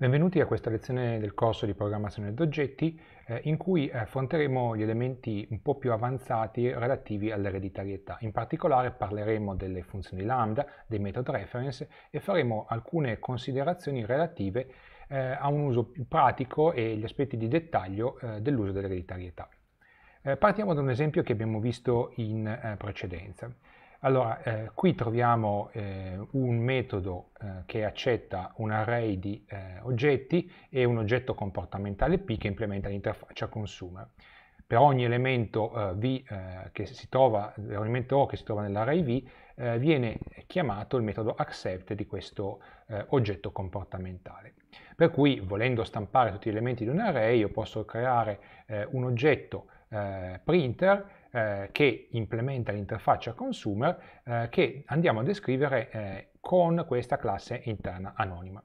Benvenuti a questa lezione del corso di programmazione di oggetti eh, in cui eh, affronteremo gli elementi un po' più avanzati relativi all'ereditarietà. In particolare parleremo delle funzioni lambda, dei method reference e faremo alcune considerazioni relative eh, a un uso più pratico e gli aspetti di dettaglio eh, dell'uso dell'ereditarietà. Eh, partiamo da un esempio che abbiamo visto in eh, precedenza. Allora, eh, qui troviamo eh, un metodo eh, che accetta un array di eh, oggetti e un oggetto comportamentale P che implementa l'interfaccia consumer. Per ogni elemento eh, V eh, che si trova, l'elemento O che si trova nell'array V, viene chiamato il metodo accept di questo oggetto comportamentale. Per cui, volendo stampare tutti gli elementi di un array, io posso creare un oggetto printer eh, che implementa l'interfaccia consumer eh, che andiamo a descrivere eh, con questa classe interna anonima.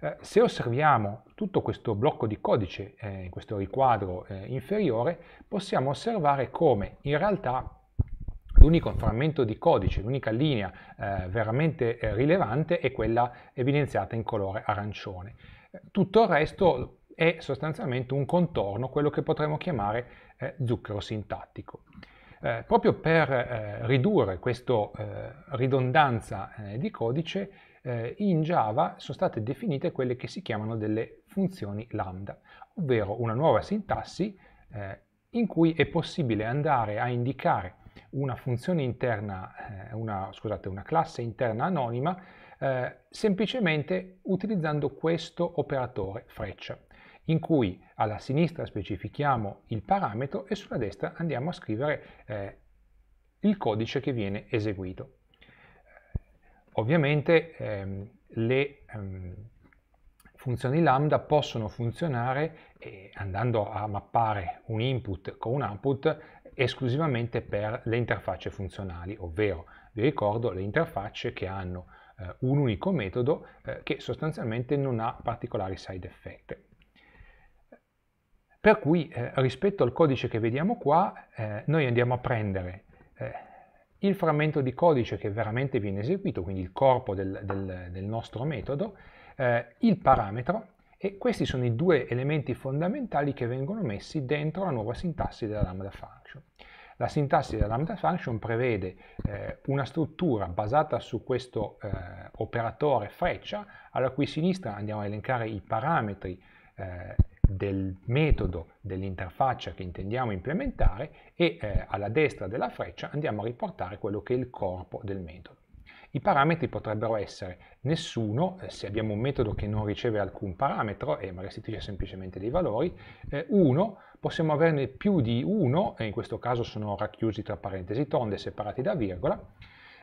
Eh, se osserviamo tutto questo blocco di codice, eh, in questo riquadro inferiore, possiamo osservare come in realtà l'unico frammento di codice, l'unica linea veramente rilevante è quella evidenziata in colore arancione. Tutto il resto è sostanzialmente un contorno, quello che potremmo chiamare eh, zucchero sintattico. Eh, proprio per eh, ridurre questa eh, ridondanza eh, di codice, eh, in Java sono state definite quelle che si chiamano delle funzioni lambda, ovvero una nuova sintassi in cui è possibile andare a indicare una funzione interna, una, scusate, una classe interna anonima, semplicemente utilizzando questo operatore freccia in cui alla sinistra specifichiamo il parametro e sulla destra andiamo a scrivere eh, il codice che viene eseguito. Ovviamente ehm, le ehm, funzioni lambda possono funzionare eh, andando a mappare un input con un output esclusivamente per le interfacce funzionali, ovvero vi ricordo le interfacce che hanno eh, un unico metodo eh, che sostanzialmente non ha particolari side effect. Per cui eh, rispetto al codice che vediamo qua, eh, noi andiamo a prendere eh, il frammento di codice che veramente viene eseguito, quindi il corpo del, del, del nostro metodo, eh, il parametro e questi sono i due elementi fondamentali che vengono messi dentro la nuova sintassi della lambda function. La sintassi della lambda function prevede eh, una struttura basata su questo eh, operatore freccia, alla cui sinistra andiamo a elencare i parametri eh, del metodo dell'interfaccia che intendiamo implementare e eh, alla destra della freccia andiamo a riportare quello che è il corpo del metodo. I parametri potrebbero essere nessuno, eh, se abbiamo un metodo che non riceve alcun parametro e eh, restituisce semplicemente dei valori, 1, eh, possiamo averne più di uno, e in questo caso sono racchiusi tra parentesi tonde separati da virgola,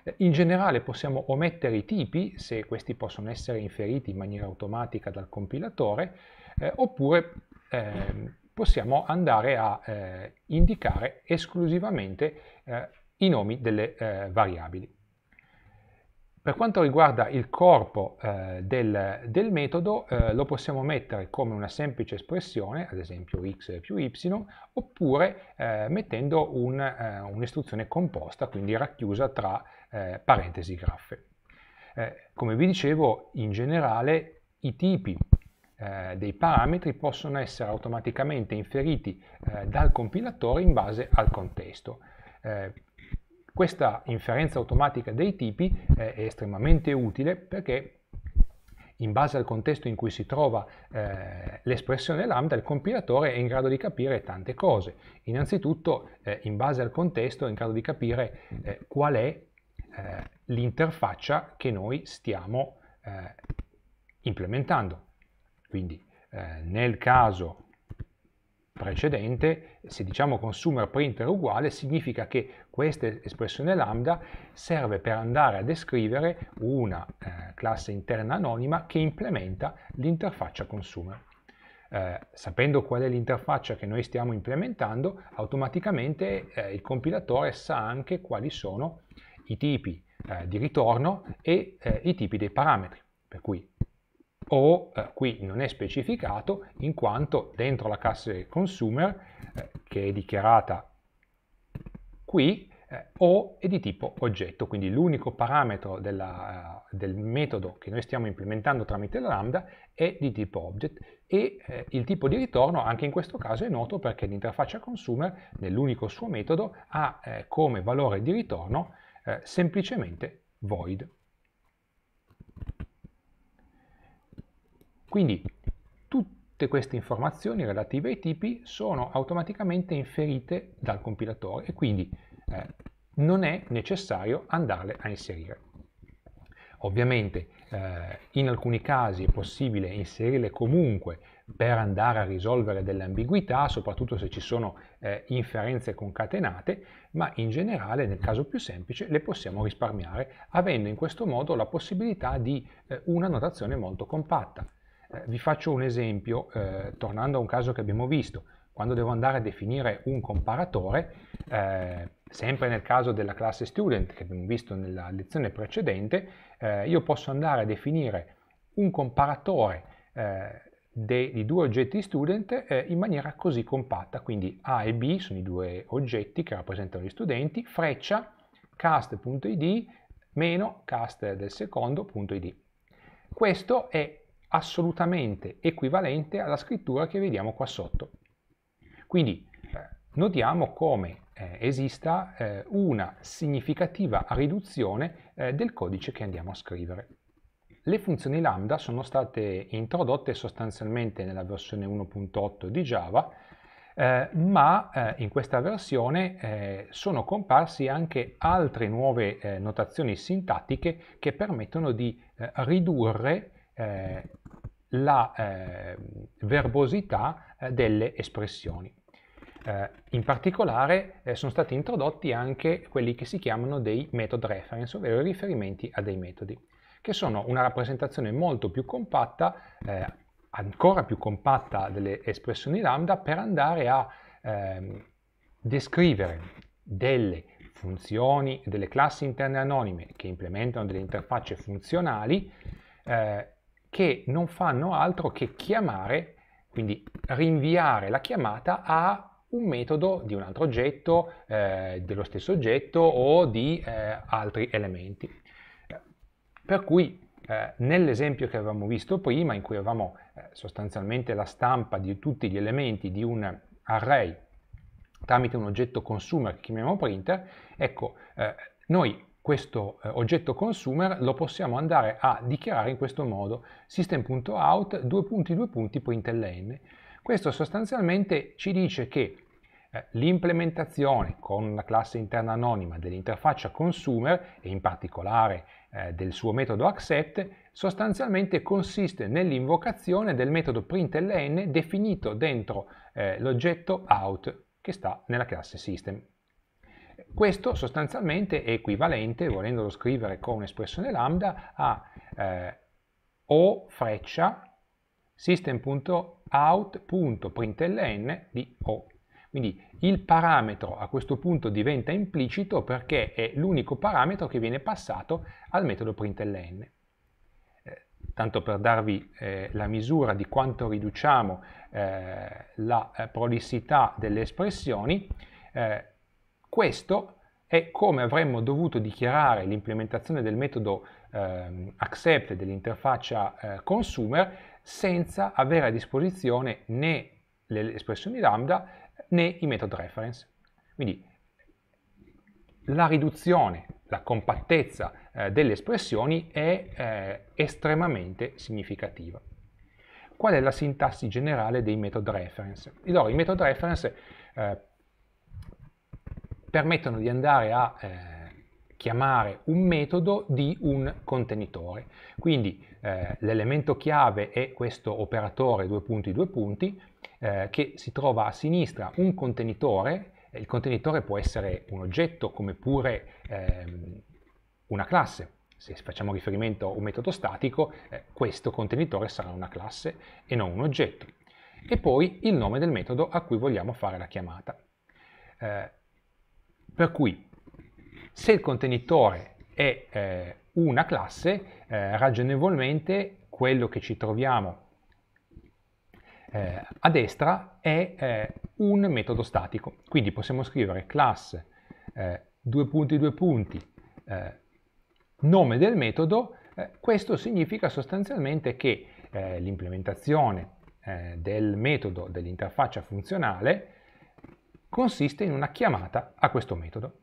eh, in generale possiamo omettere i tipi, se questi possono essere inferiti in maniera automatica dal compilatore, eh, oppure eh, possiamo andare a eh, indicare esclusivamente eh, i nomi delle eh, variabili. Per quanto riguarda il corpo eh, del, del, metodo, lo possiamo mettere come una semplice espressione, ad esempio x più y, oppure mettendo un'istruzione composta, quindi racchiusa tra parentesi graffe. come vi dicevo, in generale i tipi eh, dei parametri possono essere automaticamente inferiti eh, dal compilatore in base al contesto. Eh, questa inferenza automatica dei tipi eh, è estremamente utile perché in base al contesto in cui si trova eh, l'espressione lambda, il compilatore è in grado di capire tante cose. Innanzitutto, eh, in base al contesto, è in grado di capire eh, qual è eh, l'interfaccia che noi stiamo eh, implementando. Quindi eh, nel caso precedente, se diciamo consumer printer uguale, significa che questa espressione lambda serve per andare a descrivere una eh, classe interna anonima che implementa l'interfaccia consumer. Eh, sapendo qual è l'interfaccia che noi stiamo implementando, automaticamente eh, il compilatore sa anche quali sono i tipi eh, di ritorno e eh, i tipi dei parametri. Per cui o eh, qui non è specificato in quanto dentro la classe consumer eh, che è dichiarata qui eh, o è di tipo oggetto, quindi l'unico parametro della, eh, del metodo che noi stiamo implementando tramite la lambda è di tipo object e eh, il tipo di ritorno anche in questo caso è noto perché l'interfaccia consumer nell'unico suo metodo ha eh, come valore di ritorno eh, semplicemente void. Quindi tutte queste informazioni relative ai tipi sono automaticamente inferite dal compilatore e quindi eh, non è necessario andarle a inserire. Ovviamente eh, in alcuni casi è possibile inserirle comunque per andare a risolvere delle ambiguità, soprattutto se ci sono eh, inferenze concatenate, ma in generale nel caso più semplice le possiamo risparmiare avendo in questo modo la possibilità di eh, una notazione molto compatta. Eh, vi faccio un esempio, eh, tornando a un caso che abbiamo visto. Quando devo andare a definire un comparatore, eh, sempre nel caso della classe student che abbiamo visto nella lezione precedente, eh, io posso andare a definire un comparatore eh, de, di due oggetti student eh, in maniera così compatta, quindi A e B sono i due oggetti che rappresentano gli studenti, freccia cast.id meno cast del secondo.id. Questo è assolutamente equivalente alla scrittura che vediamo qua sotto. Quindi eh, notiamo come eh, esista eh, una significativa riduzione eh, del codice che andiamo a scrivere. Le funzioni lambda sono state introdotte sostanzialmente nella versione 1.8 di Java, eh, ma eh, in questa versione sono comparsi anche altre nuove notazioni sintattiche che permettono di ridurre la eh, verbosità eh, delle espressioni. Eh, in particolare eh, sono stati introdotti anche quelli che si chiamano dei method reference, ovvero i riferimenti a dei metodi, che sono una rappresentazione molto più compatta, eh, ancora più compatta delle espressioni lambda per andare a ehm, descrivere delle funzioni, delle classi interne anonime che implementano delle interfacce funzionali eh, che non fanno altro che chiamare, quindi rinviare la chiamata a un metodo di un altro oggetto, eh, dello stesso oggetto o di eh, altri elementi. Per cui eh, nell'esempio che avevamo visto prima, in cui avevamo eh, sostanzialmente la stampa di tutti gli elementi di un array tramite un oggetto consumer che chiamiamo printer, ecco, eh, noi questo eh, oggetto consumer lo possiamo andare a dichiarare in questo modo system.out due punti due punti println questo sostanzialmente ci dice che eh, l'implementazione con una classe interna anonima dell'interfaccia consumer e in particolare eh, del suo metodo accept sostanzialmente consiste nell'invocazione del metodo println definito dentro eh, l'oggetto out che sta nella classe system questo sostanzialmente è equivalente, volendolo scrivere con un'espressione lambda, a eh, o freccia system.out.println di o. Quindi il parametro a questo punto diventa implicito perché è l'unico parametro che viene passato al metodo println. Eh, tanto per darvi eh, la misura di quanto riduciamo eh, la eh, prolissità delle espressioni, eh, questo è come avremmo dovuto dichiarare l'implementazione del metodo eh, accept dell'interfaccia eh, consumer senza avere a disposizione né le espressioni lambda né i method reference. Quindi la riduzione, la compattezza eh, delle espressioni è eh, estremamente significativa. Qual è la sintassi generale dei method reference? Allora, i method reference eh, permettono di andare a eh, chiamare un metodo di un contenitore. Quindi eh, l'elemento chiave è questo operatore due punti due punti eh, che si trova a sinistra un contenitore, il contenitore può essere un oggetto come pure ehm, una classe. Se facciamo riferimento a un metodo statico, eh, questo contenitore sarà una classe e non un oggetto. E poi il nome del metodo a cui vogliamo fare la chiamata. Eh, per cui se il contenitore è eh, una classe, eh, ragionevolmente quello che ci troviamo eh, a destra è eh, un metodo statico. Quindi possiamo scrivere class eh, due punti due punti eh, nome del metodo. questo significa sostanzialmente che l'implementazione del metodo dell'interfaccia funzionale consiste in una chiamata a questo metodo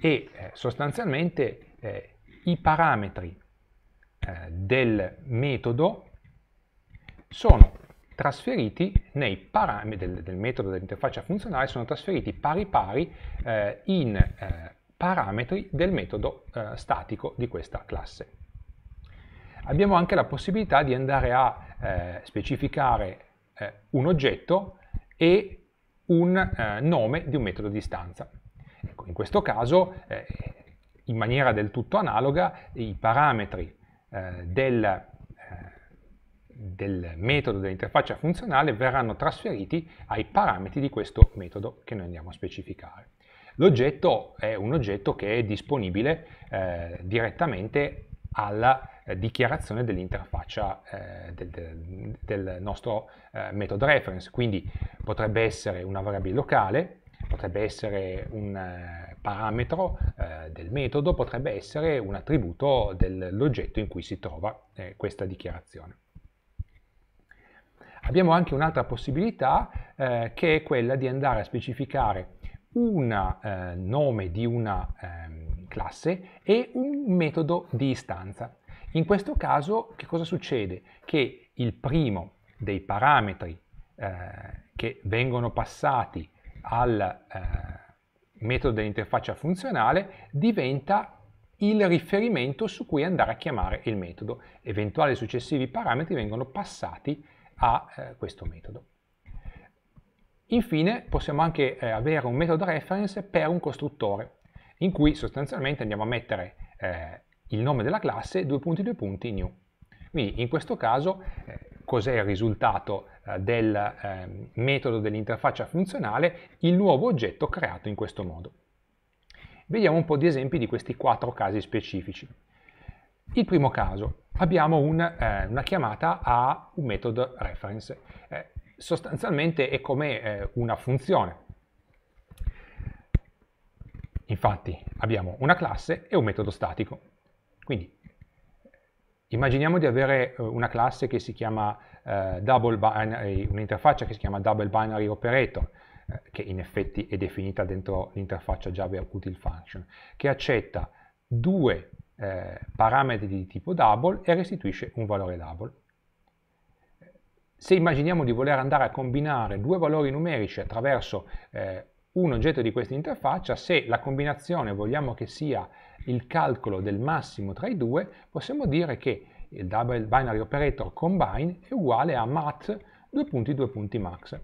e eh, sostanzialmente eh, i parametri eh, del metodo sono trasferiti nei parametri del, del metodo dell'interfaccia funzionale sono trasferiti pari pari eh, in eh, parametri del metodo eh, statico di questa classe. Abbiamo anche la possibilità di andare a specificare un oggetto e un eh, nome di un metodo di istanza. Ecco, in questo caso, eh, in maniera del tutto analoga, i parametri eh, del, eh, del metodo dell'interfaccia funzionale verranno trasferiti ai parametri di questo metodo che noi andiamo a specificare. L'oggetto è un oggetto che è disponibile eh, direttamente alla eh, dichiarazione dell'interfaccia eh, del, del, del, nostro eh, method reference, quindi potrebbe essere una variabile locale, potrebbe essere un eh, parametro eh, del metodo, potrebbe essere un attributo dell'oggetto in cui si trova eh, questa dichiarazione. Abbiamo anche un'altra possibilità che è quella di andare a specificare un nome di una ehm, classe e un metodo di istanza. In questo caso che cosa succede? Che il primo dei parametri eh, che vengono passati al eh, metodo dell'interfaccia funzionale diventa il riferimento su cui andare a chiamare il metodo. Eventuali successivi parametri vengono passati a eh, questo metodo. Infine possiamo anche eh, avere un metodo reference per un costruttore in cui sostanzialmente andiamo a mettere eh, il nome della classe, due punti, due punti, new. Quindi in questo caso eh, cos'è il risultato eh, del ehm, metodo dell'interfaccia funzionale? Il nuovo oggetto creato in questo modo. Vediamo un po' di esempi di questi quattro casi specifici. Il primo caso, abbiamo un, eh, una chiamata a un metodo reference. Eh, sostanzialmente è come eh, una funzione. Infatti abbiamo una classe e un metodo statico. Quindi immaginiamo di avere eh, una classe che si chiama eh, eh, un'interfaccia che si chiama double binary operator, eh, che in effetti è definita dentro l'interfaccia Java Util Function, che accetta due eh, parametri di tipo double e restituisce un valore double. Se immaginiamo di voler andare a combinare due valori numerici attraverso eh, un oggetto di questa interfaccia, se la combinazione vogliamo che sia il calcolo del massimo tra i due, possiamo dire che il double binary operator combine è uguale a mat 2 punti 2 punti max.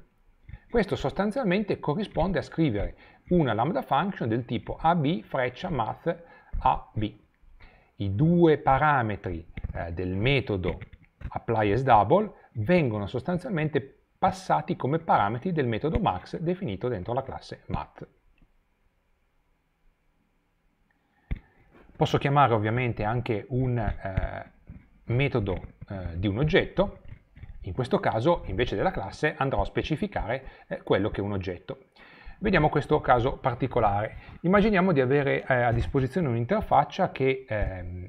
Questo sostanzialmente corrisponde a scrivere una lambda function del tipo ab freccia math ab. I due parametri eh, del metodo apply as double vengono sostanzialmente passati come parametri del metodo max definito dentro la classe mat. Posso chiamare ovviamente anche un eh, metodo eh, di un oggetto, in questo caso invece della classe andrò a specificare eh, quello che è un oggetto. Vediamo questo caso particolare. Immaginiamo di avere eh, a disposizione un'interfaccia che ehm,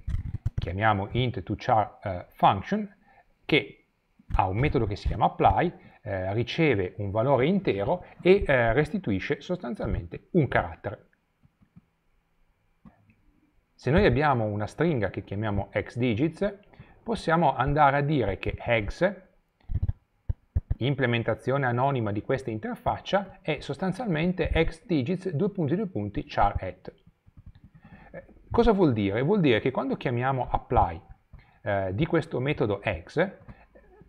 chiamiamo int to char eh, function che ha un metodo che si chiama apply eh, riceve un valore intero e eh, restituisce sostanzialmente un carattere. Se noi abbiamo una stringa che chiamiamo xdigits, possiamo andare a dire che hex, implementazione anonima di questa interfaccia, è sostanzialmente xdigits 2.2. Cosa vuol dire? Vuol dire che quando chiamiamo apply eh, di questo metodo hex,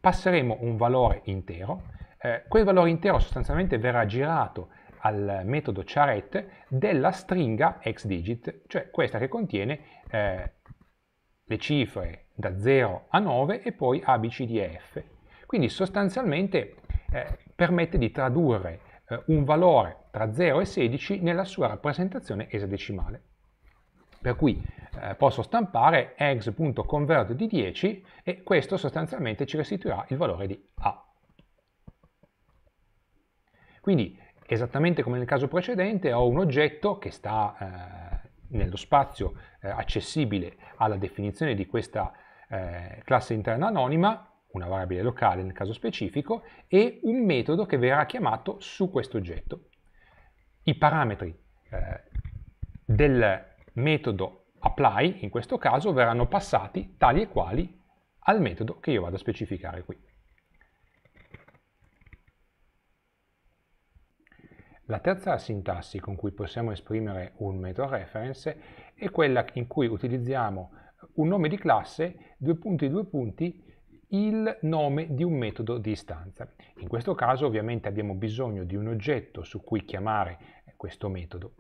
passeremo un valore intero, eh, quel valore intero sostanzialmente verrà girato al metodo charret della stringa xdigit, cioè questa che contiene eh, le cifre da 0 a 9 e poi abcdf. Quindi sostanzialmente eh, permette di tradurre eh, un valore tra 0 e 16 nella sua rappresentazione esadecimale per cui eh, posso stampare ex.convert di 10 e questo sostanzialmente ci restituirà il valore di A. Quindi, esattamente come nel caso precedente, ho un oggetto che sta eh, nello spazio eh, accessibile alla definizione di questa eh, classe interna anonima, una variabile locale nel caso specifico, e un metodo che verrà chiamato su questo oggetto. I parametri eh, del metodo apply, in questo caso, verranno passati tali e quali al metodo che io vado a specificare qui. La terza sintassi con cui possiamo esprimere un metodo reference è quella in cui utilizziamo un nome di classe, due punti, due punti, il nome di un metodo di istanza. In questo caso ovviamente abbiamo bisogno di un oggetto su cui chiamare questo metodo.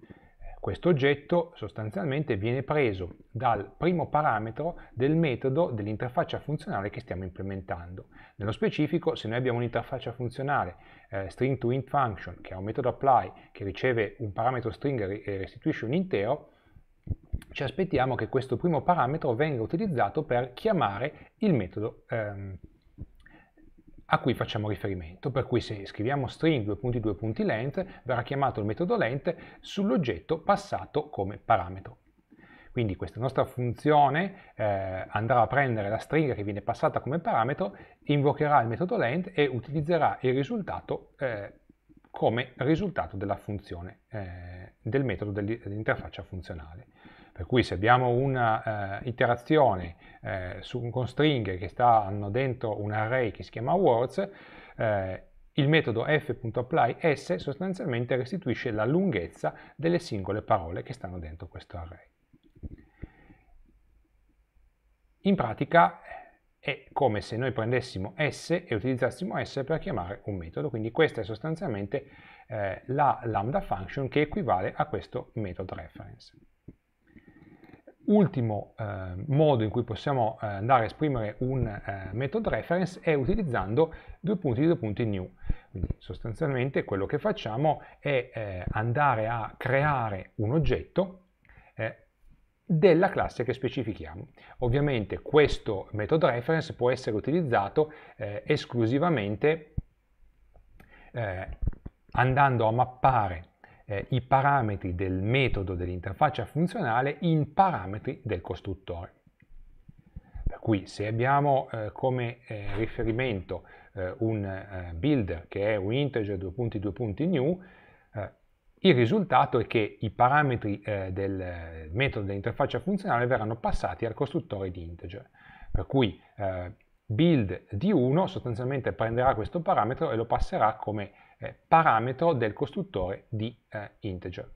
Questo oggetto sostanzialmente viene preso dal primo parametro del metodo dell'interfaccia funzionale che stiamo implementando. Nello specifico, se noi abbiamo un'interfaccia funzionale eh, string to int function, che è un metodo apply che riceve un parametro string e restituisce un intero, ci aspettiamo che questo primo parametro venga utilizzato per chiamare il metodo ehm, a cui facciamo riferimento, per cui se scriviamo string 2.2.length verrà chiamato il metodo length sull'oggetto passato come parametro. Quindi questa nostra funzione eh, andrà a prendere la stringa che viene passata come parametro, invocherà il metodo length e utilizzerà il risultato eh, come risultato della funzione, eh, del metodo dell'interfaccia funzionale. Per cui se abbiamo un'iterazione eh, eh, con stringhe che stanno dentro un array che si chiama words, eh, il metodo f.applyS sostanzialmente restituisce la lunghezza delle singole parole che stanno dentro questo array. In pratica è come se noi prendessimo S e utilizzassimo S per chiamare un metodo, quindi questa è sostanzialmente eh, la lambda function che equivale a questo metodo reference ultimo eh, modo in cui possiamo eh, andare a esprimere un eh, method reference è utilizzando due punti due punti new. Quindi sostanzialmente quello che facciamo è eh, andare a creare un oggetto eh, della classe che specifichiamo. Ovviamente questo method reference può essere utilizzato eh, esclusivamente andando a mappare eh, i parametri del metodo dell'interfaccia funzionale in parametri del costruttore. Per cui se abbiamo eh, come eh, riferimento eh, un eh, builder che è un integer 2.2.new, eh, il risultato è che i parametri del metodo dell'interfaccia funzionale verranno passati al costruttore di integer. Per cui build di 1 sostanzialmente prenderà questo parametro e lo passerà come eh, parametro del costruttore di eh, integer.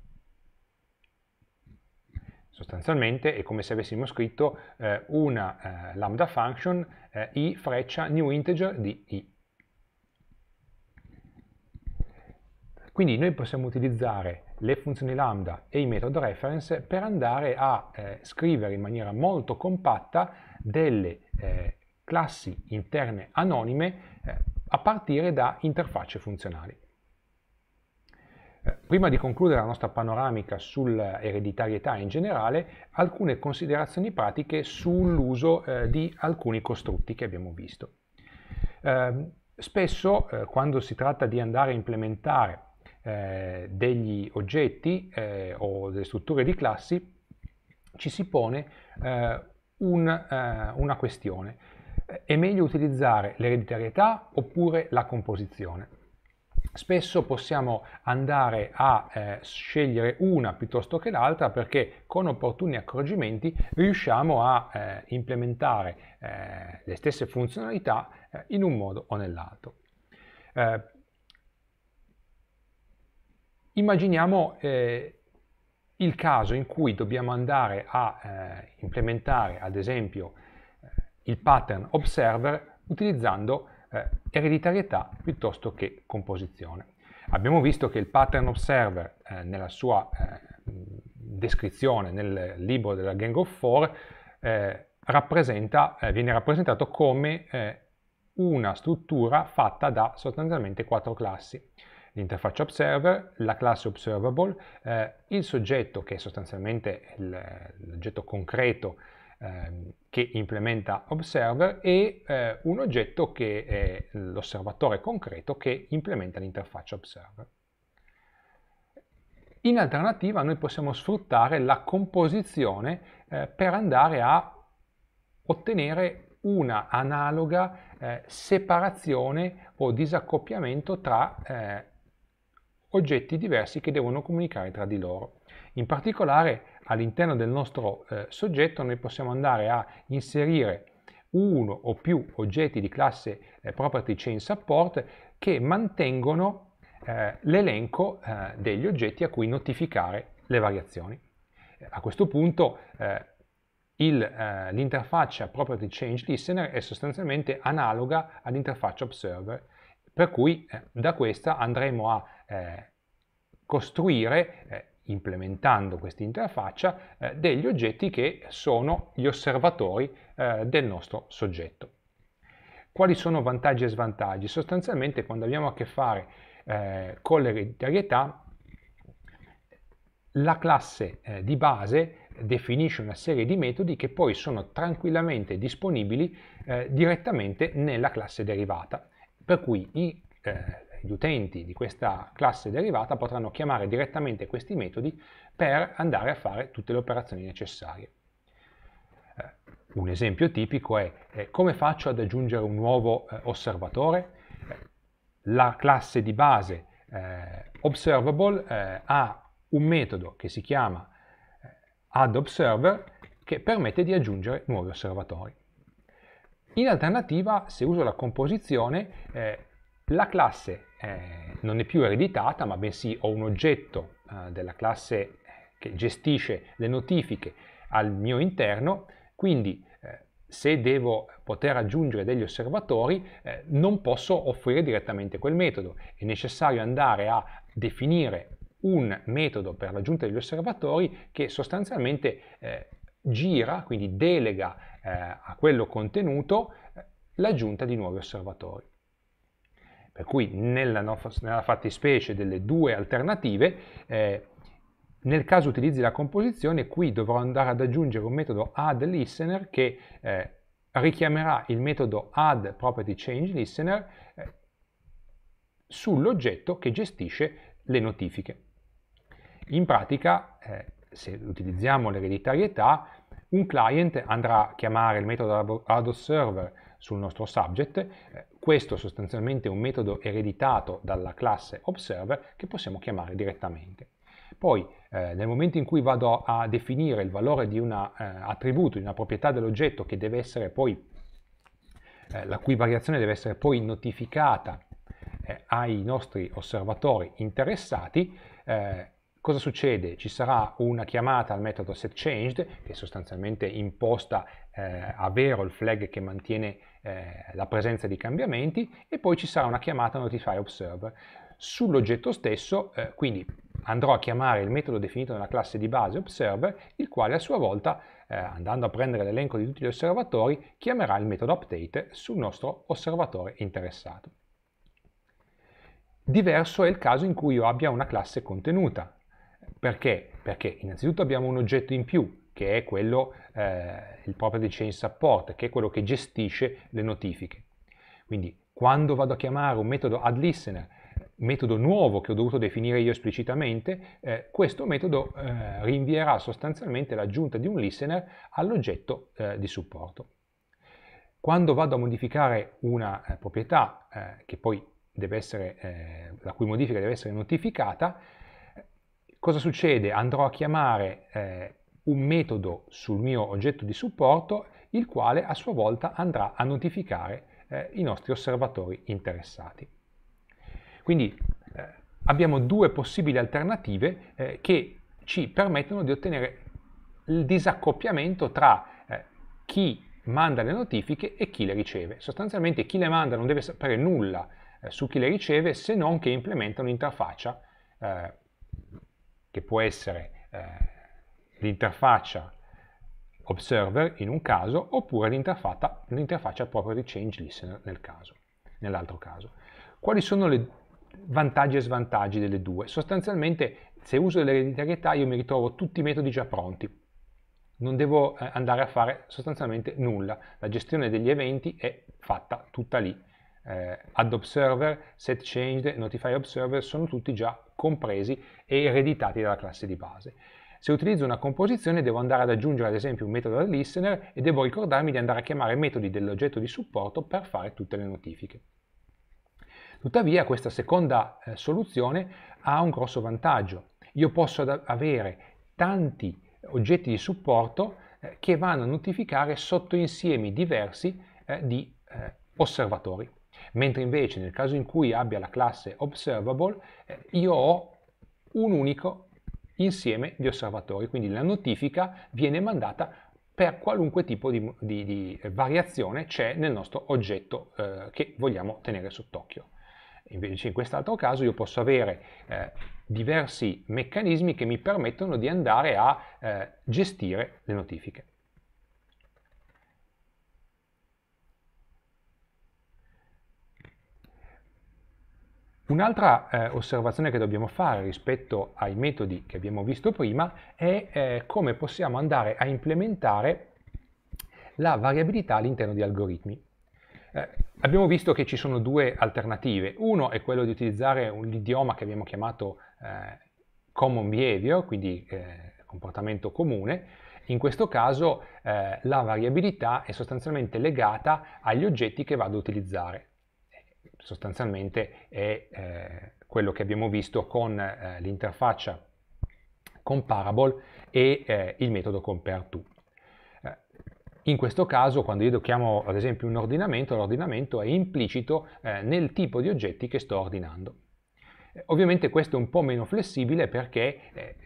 Sostanzialmente è come se avessimo scritto eh, una eh, lambda function eh, i freccia new integer di i. Quindi noi possiamo utilizzare le funzioni lambda e i metodo reference per andare a eh, scrivere in maniera molto compatta delle eh, classi interne anonime eh, a partire da interfacce funzionali. Eh, prima di concludere la nostra panoramica sull'ereditarietà in generale, alcune considerazioni pratiche sull'uso eh, di alcuni costrutti che abbiamo visto. Eh, spesso, eh, quando si tratta di andare a implementare eh, degli oggetti eh, o delle strutture di classi, ci si pone un, una questione è meglio utilizzare l'ereditarietà oppure la composizione. Spesso possiamo andare a eh, scegliere una piuttosto che l'altra perché con opportuni accorgimenti riusciamo a eh, implementare eh, le stesse funzionalità eh, in un modo o nell'altro. Eh, immaginiamo eh, il caso in cui dobbiamo andare a implementare ad esempio il pattern observer utilizzando eh, ereditarietà piuttosto che composizione. Abbiamo visto che il pattern observer eh, nella sua eh, descrizione nel libro della Gang of Four eh, rappresenta, eh, viene rappresentato come eh, una struttura fatta da sostanzialmente quattro classi. L'interfaccia observer, la classe observable, il soggetto che è sostanzialmente l'oggetto concreto Ehm, che implementa Observer e eh, un oggetto che è l'osservatore concreto che implementa l'interfaccia Observer. In alternativa noi possiamo sfruttare la composizione eh, per andare a ottenere una analoga eh, separazione o disaccoppiamento tra eh, oggetti diversi che devono comunicare tra di loro. In particolare all'interno del nostro eh, soggetto noi possiamo andare a inserire uno o più oggetti di classe eh, property chain support che mantengono eh, l'elenco eh, degli oggetti a cui notificare le variazioni. Eh, a questo punto l'interfaccia property change listener è sostanzialmente analoga all'interfaccia observer, per cui da questa andremo a costruire implementando questa interfaccia eh, degli oggetti che sono gli osservatori eh, del nostro soggetto. Quali sono vantaggi e svantaggi? Sostanzialmente quando abbiamo a che fare eh, con l'ereditarietà la classe eh, di base definisce una serie di metodi che poi sono tranquillamente disponibili eh, direttamente nella classe derivata, per cui i eh, gli utenti di questa classe derivata potranno chiamare direttamente questi metodi per andare a fare tutte le operazioni necessarie. Eh, un esempio tipico è eh, come faccio ad aggiungere un nuovo eh, osservatore? La classe di base eh, observable ha un metodo che si chiama addObserver che permette di aggiungere nuovi osservatori. In alternativa, se uso la composizione, la classe eh, non è più ereditata, ma bensì ho un oggetto eh, della classe eh, che gestisce le notifiche al mio interno, quindi eh, se devo poter aggiungere degli osservatori eh, non posso offrire direttamente quel metodo, è necessario andare a definire un metodo per l'aggiunta degli osservatori che sostanzialmente gira, quindi delega a quello contenuto l'aggiunta di nuovi osservatori. Per cui nella, nella fattispecie delle due alternative, eh, nel caso utilizzi la composizione, qui dovrò andare ad aggiungere un metodo addListener che eh, richiamerà il metodo addPropertyChangeListener eh, sull'oggetto che gestisce le notifiche. In pratica, eh, se utilizziamo l'ereditarietà, un client andrà a chiamare il metodo addOServer sul nostro subject, eh, questo sostanzialmente è un metodo ereditato dalla classe observer che possiamo chiamare direttamente. Poi eh, nel momento in cui vado a definire il valore di un eh, attributo, di una proprietà dell'oggetto che deve essere poi, eh, la cui variazione deve essere poi notificata eh, ai nostri osservatori interessati, eh, Cosa succede? Ci sarà una chiamata al metodo setChanged che sostanzialmente imposta eh, a vero il flag che mantiene eh, la presenza di cambiamenti e poi ci sarà una chiamata notifyObserver sull'oggetto stesso, eh, quindi andrò a chiamare il metodo definito nella classe di base observer, il quale a sua volta, eh, andando a prendere l'elenco di tutti gli osservatori, chiamerà il metodo update sul nostro osservatore interessato. Diverso è il caso in cui io abbia una classe contenuta. Perché? Perché innanzitutto abbiamo un oggetto in più, che è quello, eh, il property change support, che è quello che gestisce le notifiche. Quindi quando vado a chiamare un metodo add listener, metodo nuovo che ho dovuto definire io esplicitamente, eh, questo metodo eh, rinvierà sostanzialmente l'aggiunta di un listener all'oggetto eh, di supporto. Quando vado a modificare una eh, proprietà eh, che poi deve essere, la cui modifica deve essere notificata, Cosa succede? Andrò a chiamare eh, un metodo sul mio oggetto di supporto, il quale a sua volta andrà a notificare eh, i nostri osservatori interessati. Quindi eh, abbiamo due possibili alternative eh, che ci permettono di ottenere il disaccoppiamento tra eh, chi manda le notifiche e chi le riceve. Sostanzialmente chi le manda non deve sapere nulla eh, su chi le riceve se non che implementa un'interfaccia eh, che può essere eh, l'interfaccia observer in un caso oppure l'interfaccia proprio di change listener nel caso, nell'altro caso. Quali sono i vantaggi e svantaggi delle due? Sostanzialmente se uso l'ereditarietà io mi ritrovo tutti i metodi già pronti, non devo eh, andare a fare sostanzialmente nulla, la gestione degli eventi è fatta tutta lì. Eh, add observer, set change, notify observer sono tutti già compresi e ereditati dalla classe di base. Se utilizzo una composizione devo andare ad aggiungere ad esempio un metodo al listener e devo ricordarmi di andare a chiamare metodi dell'oggetto di supporto per fare tutte le notifiche. Tuttavia questa seconda eh, soluzione ha un grosso vantaggio. Io posso avere tanti oggetti di supporto eh, che vanno a notificare sotto insiemi diversi eh, di eh, osservatori mentre invece nel caso in cui abbia la classe observable eh, io ho un unico insieme di osservatori, quindi la notifica viene mandata per qualunque tipo di, di, di eh, variazione c'è nel nostro oggetto eh, che vogliamo tenere sott'occhio. Invece in quest'altro caso io posso avere eh, diversi meccanismi che mi permettono di andare a eh, gestire le notifiche. Un'altra eh, osservazione che dobbiamo fare rispetto ai metodi che abbiamo visto prima è eh, come possiamo andare a implementare la variabilità all'interno di algoritmi. Eh, abbiamo visto che ci sono due alternative. Uno è quello di utilizzare l'idioma che abbiamo chiamato eh, common behavior, quindi eh, comportamento comune, in questo caso eh, la variabilità è sostanzialmente legata agli oggetti che vado a utilizzare sostanzialmente è eh, quello che abbiamo visto con eh, l'interfaccia comparable e eh, il metodo compareTo. Eh, in questo caso, quando io chiamo ad esempio un ordinamento, l'ordinamento è implicito eh, nel tipo di oggetti che sto ordinando. Eh, ovviamente questo è un po' meno flessibile perché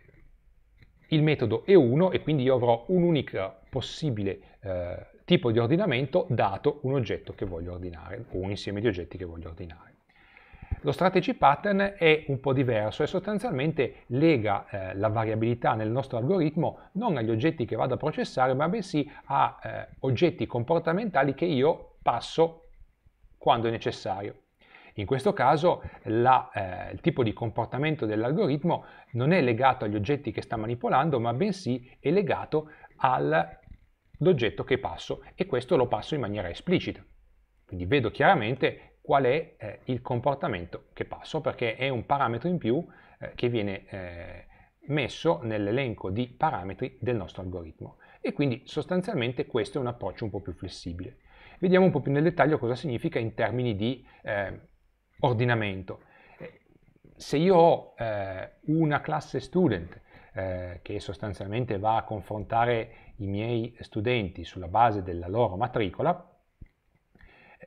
il metodo è uno e quindi io avrò un'unica possibile tipo di ordinamento dato un oggetto che voglio ordinare o un insieme di oggetti che voglio ordinare. Lo strategy pattern è un po' diverso e sostanzialmente lega eh, la variabilità nel nostro algoritmo non agli oggetti che vado a processare, ma bensì a eh, oggetti comportamentali che io passo quando è necessario. In questo caso la, eh, il tipo di comportamento dell'algoritmo non è legato agli oggetti che sta manipolando, ma bensì è legato al l'oggetto che passo e questo lo passo in maniera esplicita. Quindi vedo chiaramente qual è eh, il comportamento che passo perché è un parametro in più eh, che viene eh, messo nell'elenco di parametri del nostro algoritmo e quindi sostanzialmente questo è un approccio un po' più flessibile. Vediamo un po' più nel dettaglio cosa significa in termini di eh, ordinamento. Se io ho eh, una classe student eh, che sostanzialmente va a confrontare i miei studenti sulla base della loro matricola,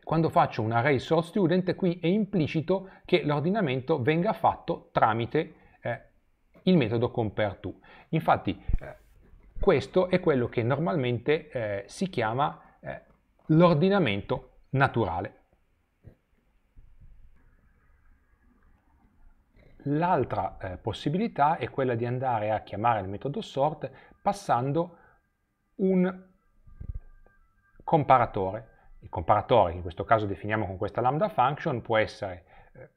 quando faccio un array source student qui è implicito che l'ordinamento venga fatto tramite eh, il metodo compareTo. Infatti eh, questo è quello che normalmente eh, si chiama eh, l'ordinamento naturale. L'altra eh, possibilità è quella di andare a chiamare il metodo sort passando un comparatore. Il comparatore, che in questo caso definiamo con questa lambda function, può essere eh,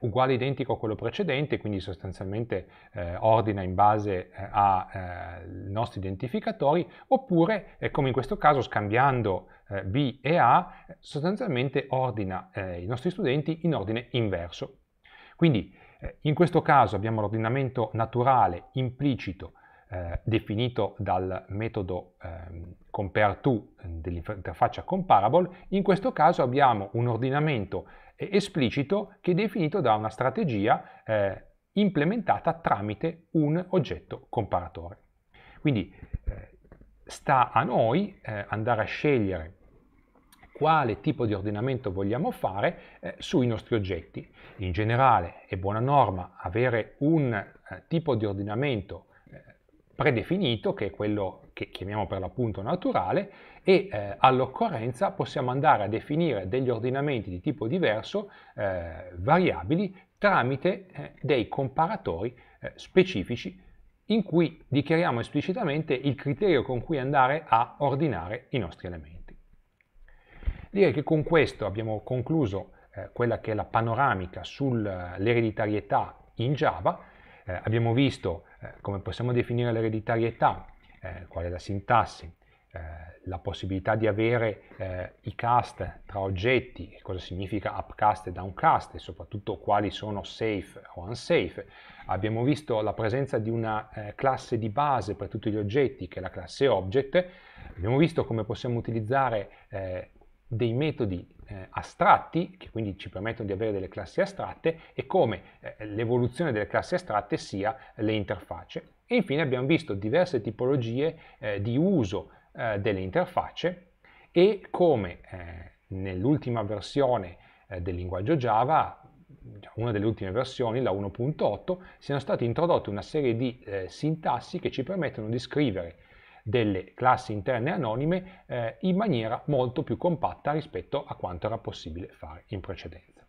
uguale identico a quello precedente, quindi sostanzialmente eh, ordina in base eh, ai eh, nostri identificatori, oppure, eh, come in questo caso, scambiando eh, B e A, sostanzialmente ordina i nostri studenti in ordine inverso. Quindi in questo caso abbiamo l'ordinamento naturale implicito eh, definito dal metodo eh, compareTo ehm, dell'interfaccia comparable, in questo caso abbiamo un ordinamento eh, esplicito che è definito da una strategia eh, implementata tramite un oggetto comparatore. Quindi eh, sta a noi eh, andare a scegliere quale tipo di ordinamento vogliamo fare eh, sui nostri oggetti. In generale è buona norma avere un eh, tipo di ordinamento predefinito, che è quello che chiamiamo per l'appunto naturale, e eh, all'occorrenza possiamo andare a definire degli ordinamenti di tipo diverso, eh, variabili, tramite eh, dei comparatori eh, specifici in cui dichiariamo esplicitamente il criterio con cui andare a ordinare i nostri elementi. Direi che con questo abbiamo concluso eh, quella che è la panoramica sull'ereditarietà in Java, eh, abbiamo visto eh, come possiamo definire l'ereditarietà, eh, qual è la sintassi, eh, la possibilità di avere eh, i cast tra oggetti, cosa significa upcast e downcast, e soprattutto quali sono safe o unsafe. Abbiamo visto la presenza di una classe di base per tutti gli oggetti, che è la classe object. Abbiamo visto come possiamo utilizzare dei metodi eh, astratti, che quindi ci permettono di avere delle classi astratte, e come eh, l'evoluzione delle classi astratte sia le interfacce. E infine abbiamo visto diverse tipologie eh, di uso eh, delle interfacce e come eh, nell'ultima versione eh, del linguaggio Java, una delle ultime versioni, la 1.8, siano state introdotte una serie di sintassi che ci permettono di scrivere delle classi interne anonime eh, in maniera molto più compatta rispetto a quanto era possibile fare in precedenza.